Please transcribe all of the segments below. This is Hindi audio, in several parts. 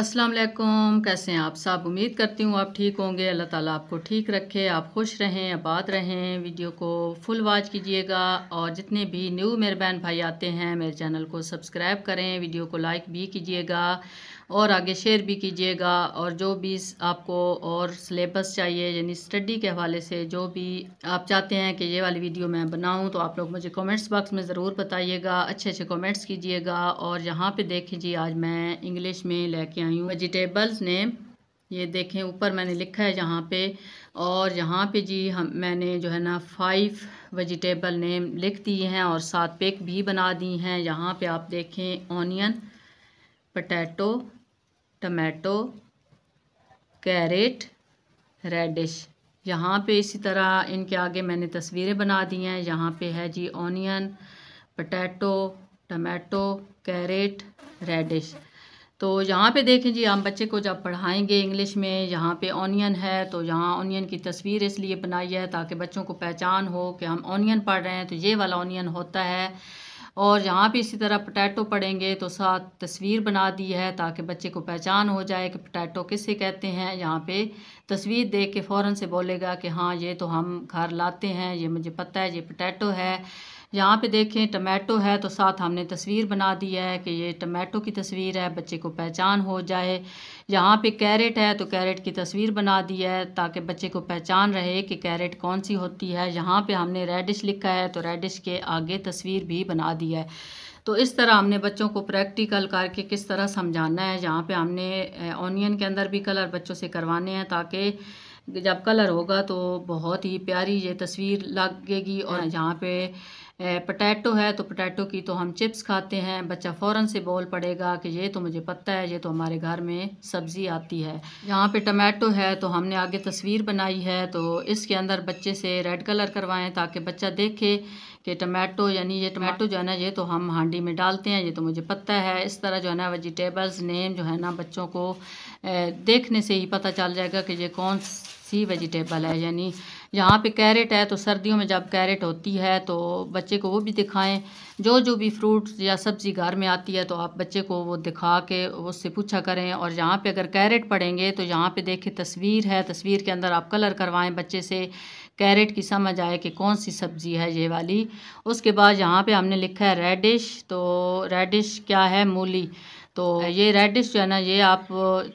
अस्सलाम वालेकुम कैसे हैं आप सब उम्मीद करती हूँ आप ठीक होंगे अल्लाह ताला आपको ठीक रखे आप खुश रहें आबाद रहें वीडियो को फुल वॉच कीजिएगा और जितने भी न्यू मेरे बहन भाई आते हैं मेरे चैनल को सब्सक्राइब करें वीडियो को लाइक भी कीजिएगा और आगे शेयर भी कीजिएगा और जो भी आपको और सिलेबस चाहिए यानी स्टडी के हवाले से जो भी आप चाहते हैं कि ये वाली वीडियो मैं बनाऊं तो आप लोग मुझे कमेंट्स बॉक्स में ज़रूर बताइएगा अच्छे अच्छे कमेंट्स कीजिएगा और यहाँ पे देखें जी आज मैं इंग्लिश में लेके आई हूँ वेजिटेबल्स नेम ये देखें ऊपर मैंने लिखा है यहाँ पे और यहाँ पे जी हम मैंने जो है ना फाइव वेजिटेबल नेम लिख दिए हैं और सात पेक भी बना दी हैं यहाँ पे आप देखें onion potato tomato carrot radish यहाँ पे इसी तरह इनके आगे मैंने तस्वीरें बना दी हैं यहाँ पे है जी onion potato tomato carrot radish तो यहाँ पे देखें जी हम बच्चे को जब पढ़ाएंगे इंग्लिश में यहाँ पे ऑनियन है तो यहाँ ऑनियन की तस्वीर इसलिए बनाई है ताकि बच्चों को पहचान हो कि हम ऑनियन पढ़ रहे हैं तो ये वाला ऑनियन होता है और यहाँ भी इसी तरह पोटैटो पड़ेंगे तो साथ तस्वीर बना दी है ताकि बच्चे को पहचान हो जाए कि पोटैटो किसे कहते हैं यहाँ पे तस्वीर देख के फ़ौर से बोलेगा कि हाँ ये तो हम घर लाते हैं ये मुझे पता है ये पोटैटो है यहाँ पे देखें टमाटो है तो साथ हमने तस्वीर बना दी है कि ये टमाटो की तस्वीर है बच्चे को पहचान हो जाए यहाँ पे कैरेट है तो कैरेट की तस्वीर बना दी है ताकि बच्चे को पहचान रहे कि कैरेट कौन सी होती है यहाँ पे हमने रेडिश लिखा है तो रेडिश के आगे तस्वीर भी बना दी है तो इस तरह हमने बच्चों को प्रैक्टिकल करके किस तरह समझाना है यहाँ पर हमने ऑनियन के अंदर भी कलर बच्चों से करवाने हैं ताकि जब कलर होगा तो बहुत ही प्यारी ये तस्वीर लगेगी और यहाँ पे पटैटो है तो पटैटो की तो हम चिप्स खाते हैं बच्चा फ़ौरन से बोल पड़ेगा कि ये तो मुझे पता है ये तो हमारे घर में सब्ज़ी आती है यहाँ पे टमाटो है तो हमने आगे तस्वीर बनाई है तो इसके अंदर बच्चे से रेड कलर करवाएं ताकि बच्चा देखे कि टमाटो यानी ये टमाटो जो है ना ये तो हम हांडी में डालते हैं ये तो मुझे पता है इस तरह जो है ना वेजिटेबल्स नेम जो है ना बच्चों को देखने से ही पता चल जाएगा कि ये कौन सी वेजिटेबल है यानी यहाँ पे कैरेट है तो सर्दियों में जब कैरेट होती है तो बच्चे को वो भी दिखाएं जो जो भी फ्रूट या सब्ज़ी घर में आती है तो आप बच्चे को वो दिखा के उससे पूछा करें और यहाँ पे अगर कैरेट पढ़ेंगे तो यहाँ पे देखें तस्वीर है तस्वीर के अंदर आप कलर करवाएं बच्चे से कैरेट की समझ आए कि कौन सी सब्ज़ी है ये वाली उसके बाद यहाँ पे हमने लिखा है रेडिश तो रेडिश क्या है मूली तो ये रेडिश जो है ना ये आप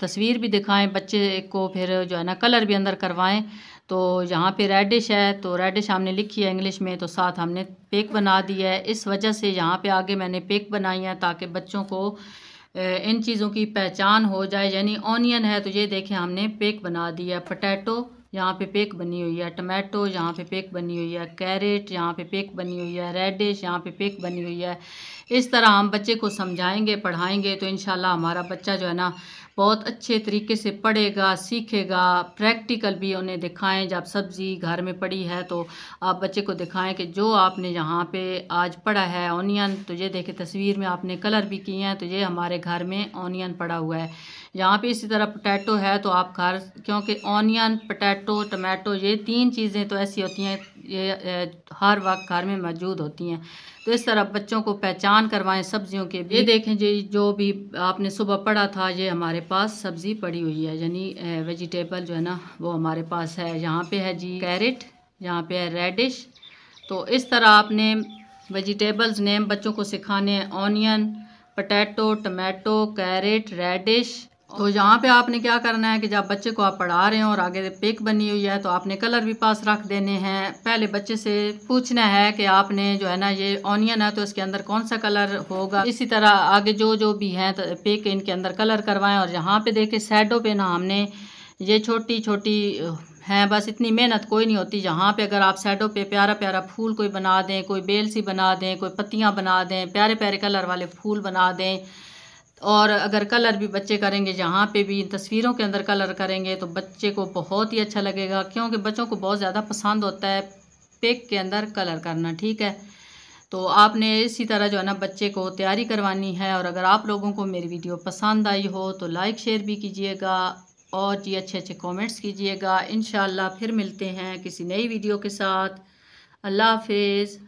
तस्वीर भी दिखाएं बच्चे को फिर जो है ना कलर भी अंदर करवाएं तो यहाँ पे रेडिश है तो रेडिश हमने लिखी है इंग्लिश में तो साथ हमने पेक बना दी है इस वजह से यहाँ पे आगे मैंने पेक बनाई है ताकि बच्चों को इन चीज़ों की पहचान हो जाए यानी ऑनियन है तो ये देखें हमने पेक बना दिया है पटैटो यहाँ पे पेक बनी हुई है टमाटो यहाँ पे पेक बनी हुई है कैरेट यहाँ पे पेक बनी हुई है रेडिश यहाँ पे पेक बनी हुई है इस तरह हम बच्चे को समझाएंगे पढ़ाएंगे तो इन हमारा बच्चा जो है ना बहुत अच्छे तरीके से पढ़ेगा सीखेगा प्रैक्टिकल भी उन्हें दिखाएं जब सब्ज़ी घर में पड़ी है तो आप बच्चे को दिखाएं कि जो आपने यहाँ पे आज पढ़ा है ऑनियन तो ये देखे तस्वीर में आपने कलर भी किए हैं तो ये हमारे घर में ऑनियन पड़ा हुआ है यहाँ पे इसी तरह पोटैटो है तो आप घर क्योंकि ऑनियन पोटैटो टमाटो ये तीन चीज़ें तो ऐसी होती हैं ये हर वक्त घर में मौजूद होती हैं तो इस तरह बच्चों को पहचान करवाएं सब्जियों के ये देखें जी जो भी आपने सुबह पढ़ा था ये हमारे पास सब्ज़ी पड़ी हुई है यानी वेजिटेबल जो है ना वो हमारे पास है यहाँ पे है जी कैरेट यहाँ पे है रेडिश तो इस तरह आपने वेजिटेबल्स नेम बच्चों को सिखाने onion potato tomato carrot radish तो यहाँ पे आपने क्या करना है कि जब बच्चे को आप पढ़ा रहे हो और आगे पिक बनी हुई है तो आपने कलर भी पास रख देने हैं पहले बच्चे से पूछना है कि आपने जो है ना ये ऑनियन है तो इसके अंदर कौन सा कलर होगा इसी तरह आगे जो जो भी है तो पिक इनके अंदर कलर करवाएं और यहाँ पे देखें सैडो पे ना हमने ये छोटी छोटी हैं बस इतनी मेहनत कोई नहीं होती यहाँ पे अगर आप सैडो पे प्यारा प्यारा फूल कोई बना दें कोई बेल सी बना दें कोई पत्तियाँ बना दें प्यारे प्यारे कलर वाले फूल बना दें और अगर कलर भी बच्चे करेंगे जहाँ पे भी इन तस्वीरों के अंदर कलर करेंगे तो बच्चे को बहुत ही अच्छा लगेगा क्योंकि बच्चों को बहुत ज़्यादा पसंद होता है पेक के अंदर कलर करना ठीक है तो आपने इसी तरह जो है ना बच्चे को तैयारी करवानी है और अगर आप लोगों को मेरी वीडियो पसंद आई हो तो लाइक शेयर भी कीजिएगा और जी अच्छे अच्छे कॉमेंट्स कीजिएगा इन फिर मिलते हैं किसी नई वीडियो के साथ अल्लाह हाफिज़